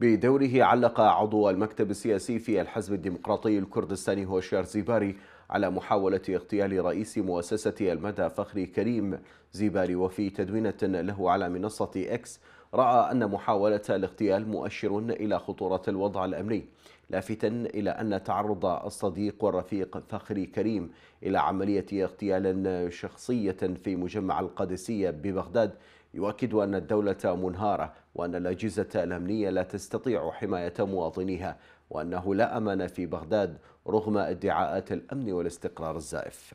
بدوره علق عضو المكتب السياسي في الحزب الديمقراطي الكردستاني هو زيباري على محاولة اغتيال رئيس مؤسسة المدى فخري كريم زيباري وفي تدوينة له على منصة إكس رأى أن محاولة الاغتيال مؤشر إلى خطورة الوضع الأمني لافتا إلى أن تعرض الصديق والرفيق فخري كريم إلى عملية اغتيال شخصية في مجمع القادسية ببغداد يؤكد أن الدولة منهارة وأن الأجهزة الأمنية لا تستطيع حماية مواطنيها وأنه لا أمن في بغداد رغم ادعاءات الأمن والاستقرار الزائف